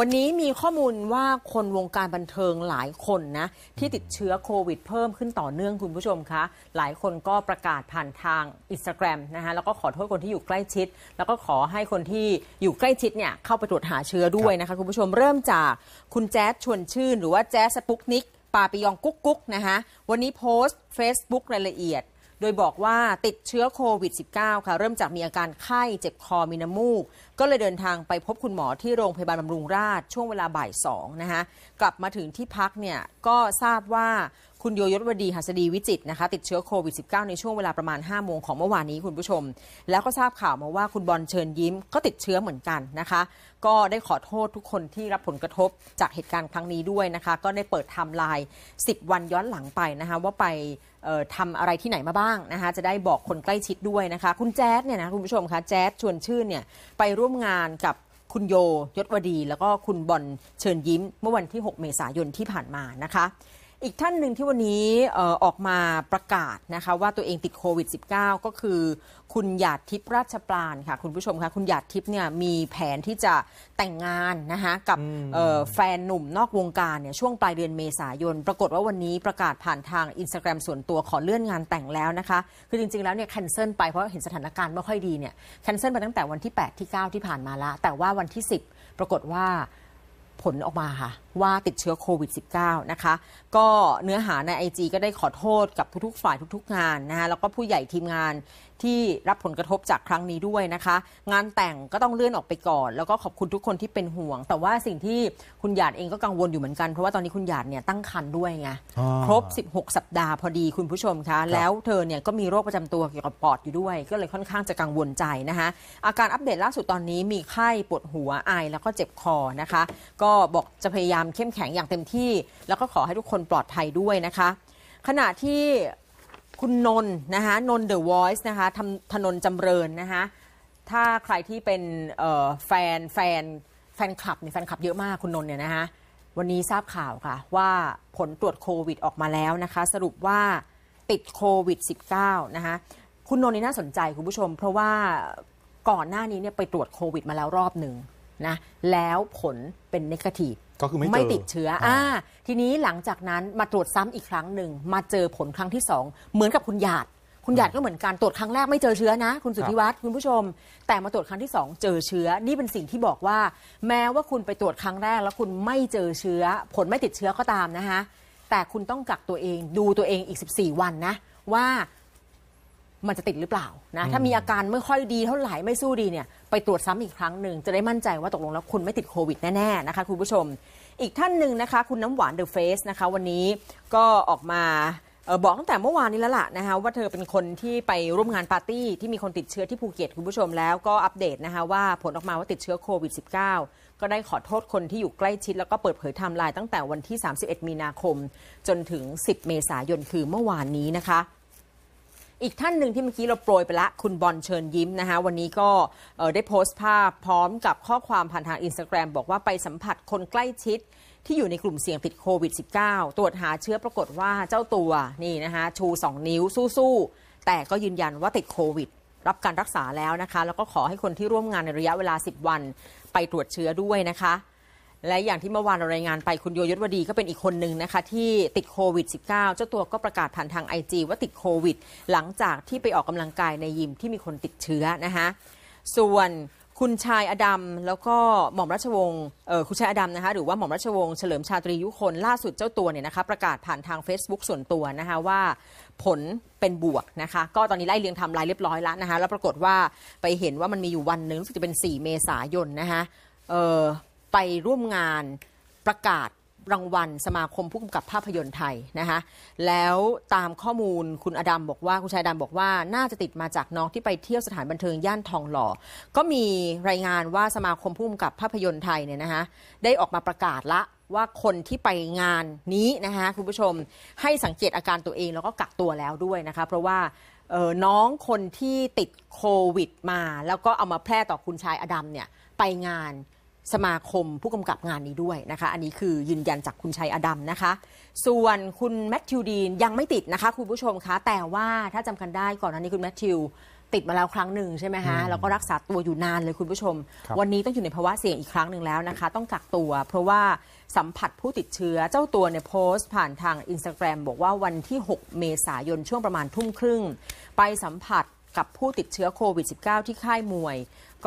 วันนี้มีข้อมูลว่าคนวงการบันเทิงหลายคนนะที่ติดเชื้อโควิด เพิ่มขึ้นต่อเนื่องคุณผู้ชมคะหลายคนก็ประกาศผ่านทางอินสตาแกรมนะคะแล้วก็ขอโทษคนที่อยู่ใกล้ชิด แล้วก็ขอให้คนที่อยู่ใกล้ชิดเนี่ยเข้าไปตรวจหาเชื้อด้วยนะคะคุณผู้ชมเริ่มจากคุณแจ๊ดชวนชื่น หรือว่าแจ๊สปุกนิกปาปิยองกุ๊กกุ๊กนะคะวันนี้โพสต์ Facebook รายละเอียดดยบอกว่าติดเชื้อโควิด -19 ค่ะ เริ่มจากมีอาการไข้เจ็บคอมีน้ำมูก ก็เลยเดินทางไปพบคุณหมอที่โรงพยาบาลบำรุงราษช่วงเวลาบ่ายสองนะคะกลับมาถึงที่พักเนี่ย ก็ทราบว่าคุณโยยศวดี หัสดีวิจิตนะคะติดเชื้อโควิด -19 ในช่วงเวลาประมาณ5โมงของเมื่อวานนี้คุณผู้ชม แล้วก็ทราบข่าวมาว่าคุณบอลเชิญยิ้มก็ติดเชื้อเหมือนกันนะคะ ก็ได้ขอโทษทุกคนที่รับผลกระทบจากเหตุการณ์ครั้งนี้ด้วยนะคะ ก็ได้เปิดทำลาย 10 วันย้อนหลังไปนะคะ ว่าไปทำอะไรที่ไหนมาบ้างนะคะจะได้บอกคนใกล้ชิดด้วยนะคะ คุณแจ๊ดเนี่ยนะคุณผู้ชมคะแจ๊ดชวนชื่นเนี่ยไปร่วมงานกับคุณโยยศวดี แล้วก็คุณบอลเชิญยิ้ม เมื่อวันที่ 6 เมษายนที่ผ่านมานะคะอีกท่านหนึ่งที่วันนี้ออกมาประกาศนะคะว่าตัวเองติดโควิด -19 ก็คือ คุณหยาดทิพย์ราชปราณค่ะคุณผู้ชมคะคุณหยาดทิพย์เนี่ยมีแผนที่จะแต่งงานนะคะกับแฟนหนุ่มนอกวงการเนี่ยช่วงปลายเดือนเมษายน ปรากฏว่าวันนี้ประกาศผ่านทางอินสตาแกรมส่วนตัวขอเลื่อนงานแต่งแล้วนะคะคือจริงๆแล้วเนี่ยแคนเซิลไปเพราะเห็นสถานการณ์ไม่ค่อยดีเนี่ยแคนเซิลไปตั้งแต่วันที่ 8 ที่ 9 ที่ผ่านมาละแต่ว่าวันที่ 10 ปรากฏว่าผลออกมาค่ะว่าติดเชื้อโควิด -19 นะคะ ก็เนื้อหาใน IG ก็ได้ขอโทษกับทุกๆ ฝ่ายทุกๆงานนะคะแล้วก็ผู้ใหญ่ทีมงานที่รับผลกระทบจากครั้งนี้ด้วยนะคะ งานแต่งก็ต้องเลื่อนออกไปก่อน แล้วก็ขอบคุณทุกคนที่เป็นห่วง แต่ว่าสิ่งที่คุณหยาดเองก็กังวลอยู่เหมือนกันเพราะว่าตอนนี้คุณหยาดเนี่ย ตั้งครรภ์ด้วยไงครบ 16 สัปดาห์ พอดีคุณผู้ชมคะแล้วเธอเนี่ยก็มีโรคประจำตัวเกี่ยวกับปอดอยู่ด้วย ก็เลยค่อนข้างจะกังวลใจนะคะอาการอัปเดตล่าสุดตอนนี้มีไข้ปวดหัวไอแล้วก็เจ็บคอนะคะ ก็บอกจะพยายามเข้มแข็งอย่างเต็มที่ แล้วก็ขอให้ทุกคนปลอดภัยด้วยนะคะ ขณะที่คุณนนนะคะนนเดอะวอยซ์นะคะทำถนนจำเริญนะคะถ้าใครที่เป็นแฟนแฟน แฟนคลับเนี่ยแฟนคลับเยอะมากคุณนนเนี่ยนะคะวันนี้ทราบข่าวค่ะว่าผลตรวจโควิดออกมาแล้วนะคะสรุปว่าติดโควิด -19 นะคะคุณนนท์นี่น่าสนใจคุณผู้ชม เพราะว่าก่อนหน้านี้เนี่ยไปตรวจโควิดมาแล้วรอบหนึ่งนะแล้วผลเป็นนิเกทีฟก็คือไม่ไมติดเชื้ออ่าทีนี้หลังจากนั้นมาตรวจซ้ำอีกครั้งหนึ่ง มาเจอผลครั้งที่ 2เหมือนกับคุณหยาด คุณหยาดก็เหมือนกันตรวจครั้งแรกไม่เจอเชื้อนะ คุณสุทธิวัฒน์คุณผู้ชม แต่มาตรวจครั้งที่ 2 เจอเชื้อ นี่เป็นสิ่งที่บอกว่า แม้ว่าคุณไปตรวจครั้งแรก แล้วคุณไม่เจอเชื้อ ผลไม่ติดเชื้อก็ตามนะคะแต่คุณต้องกักตัวเองดูตัวเองอีก14วันนะว่ามันจะติดหรือเปล่านะถ้ามีอาการไม่ค่อยดีเท่าไหร่ไม่สู้ดีเนี่ย ไปตรวจซ้ำอีกครั้งหนึ่งจะได้มั่นใจว่าตกลงแล้วคุณไม่ติดโควิดแน่ๆนะคะคุณผู้ชม อีกท่านหนึ่งนะคะ คุณน้ำหวานเดอะเฟสนะคะวันนี้ก็ออกมาบอกตั้งแต่เมื่อวานนี้แล้วล่ะนะคะ ว่าเธอเป็นคนที่ไปร่วมงานปาร์ตี้ที่มีคนติดเชื้อที่ภูเก็ตคุณผู้ชมแล้วก็อัปเดตนะคะว่าผลออกมาว่าติดเชื้อโควิด -19 ก็ได้ขอโทษคนที่อยู่ใกล้ชิดแล้วก็เปิดเผยไทม์ไลน์ตั้งแต่วันที่ 31 มีนาคม จนถึง 10 เมษายนคือเมื่อวานนี้นะคะอีกท่านหนึ่งที่เมื่อกี้เราโปรยไปละคุณบอลเชิญยิ้มนะคะวันนี้ก็ได้โพสต์ภาพพร้อมกับข้อความผ่านทางอินสตาแกรมบอกว่าไปสัมผัสคนใกล้ชิดที่อยู่ในกลุ่มเสี่ยงติดโควิด -19 ตรวจหาเชื้อปรากฏว่าเจ้าตัวนี่นะคะชู 2 นิ้วสู้ๆแต่ก็ยืนยันว่าติดโควิดรับการรักษาแล้วนะคะ แล้วก็ขอให้คนที่ร่วมงานในระยะเวลา 10 วัน ไปตรวจเชื้อด้วยนะคะและอย่างที่เมื่อวานเรารายงานไปคุณโยยศวดีก็เป็นอีกคนหนึ่งนะคะที่ติดโควิด -19 เจ้าตัวก็ประกาศผ่านทางไอจีว่าติดโควิดหลังจากที่ไปออกกำลังกายในยิมที่มีคนติดเชื้อนะคะส่วนคุณชายอดัมแล้วก็หม่อมราชวงศ์คุณชายอดัมนะคะหรือว่าหม่อมราชวงศ์เฉลิมชาตรียุคนล่าสุดเจ้าตัวเนี่ยนะคะประกาศผ่านทาง Facebook ส่วนตัวนะคะว่า ผลเป็นบวกนะคะก็ตอนนี้ไล่เรียงทำลายเรียบร้อยแล้วนะคะแล้ว ปรากฏว่าไปเห็นว่ามันมีอยู่วันหนึ่งรู้สึกจะเป็น4เมษายนนะคะไปร่วมงานประกาศรางวัล สมาคมผู้กำกับภาพยนตร์ไทยนะคะแล้วตามข้อมูลคุณอดัมบอกว่าคุณชายดำบอกว่า น่าจะติดมาจากน้องที่ไปเที่ยวสถานบันเทิงย่านทองหล่อก็มีรายงานว่าสมาคมผู้กำกับภาพยนตร์ไทยเนี่ยนะคะได้ออกมาประกาศละว่าคนที่ไปงานนี้นะคะคุณผู้ชมให้สังเกตอาการตัวเองแล้วก็กักตัวแล้วด้วยนะคะเพราะว่าน้องคนที่ติดโควิด มา แล้วก็เอามาแพร่ต่อคุณชายอดัมเนี่ยไปงานสมาคมผู้กำกับงานนี้ด้วยนะคะอันนี้คือยืนยันจากคุณชัยอดัมนะคะ ส่วนคุณแมทธิวดีนยังไม่ติดนะคะคุณผู้ชมคะ แต่ว่าถ้าจำกันได้ก่อนหน้านี้คุณแมทธิวติดมาแล้วครั้งหนึ่งใช่ไหมฮะ แล้วก็รักษาตัวอยู่นานเลยคุณผู้ชม วันนี้ต้องอยู่ในภาวะเสี่ยงอีกครั้งหนึ่งแล้วนะคะ ต้องกักตัวเพราะว่าสัมผัสผู้ติดเชื้อเจ้าตัวในโพสต์ ผ่านทางอินสตาแกรมบอกว่าวันที่ 6 เมษายนช่วงประมาณทุ่มครึ่ง ไปสัมผัสกับผู้ติดเชื้อโควิด -19 ที่ค่ายมวย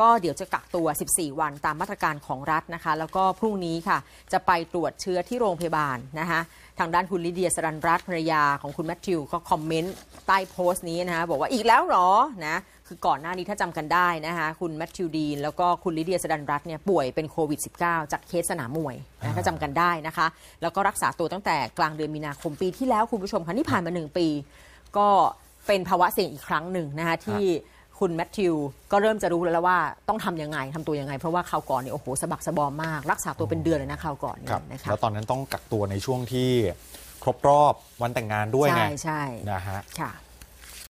ก็เดี๋ยวจะกักตัว 14 วันตามมาตรการของรัฐนะคะ แล้วก็พรุ่งนี้ค่ะจะไปตรวจเชื้อที่โรงพยาบาลนะคะทางด้านคุณลิเดียสรันรัตภรรยาของคุณแมทธิว ก็คอมเมนต์ใต้โพสต์นี้นะคะบอกว่าอีกแล้วหรอนะคือก่อนหน้านี้ถ้าจำกันได้นะคะคุณแมทธิวดีน แล้วก็คุณลิเดียสดันรัตเนี่ยป่วยเป็นโควิด -19 จากเคสสนามมวยนะถ้าจำกันได้นะคะ แล้วก็รักษาตัวตั้งแต่กลางเดือนมีนาคมปีที่แล้วคุณผู้ชมคะนี่ผ่านมาหนึ่งปี ก็เป็นภาวะเสี่ยงอีกครั้งหนึ่งนะคะที่คุณแมทธิวก็เริ่มจะรู้แล้วว่าต้องทํำยังไงทำตัวยังไง เพราะว่าข่าวก่อนเนี่ยโอ้โหสะบักสะบอมมาก รักษาตัวเป็นเดือนเลยนะข่าวก่อนนะคะแล้วตอนนั้นต้องกักตัวในช่วงที่ครบรอบวันแต่งงานด้วยไงใช่ใช่นะฮะค่ะ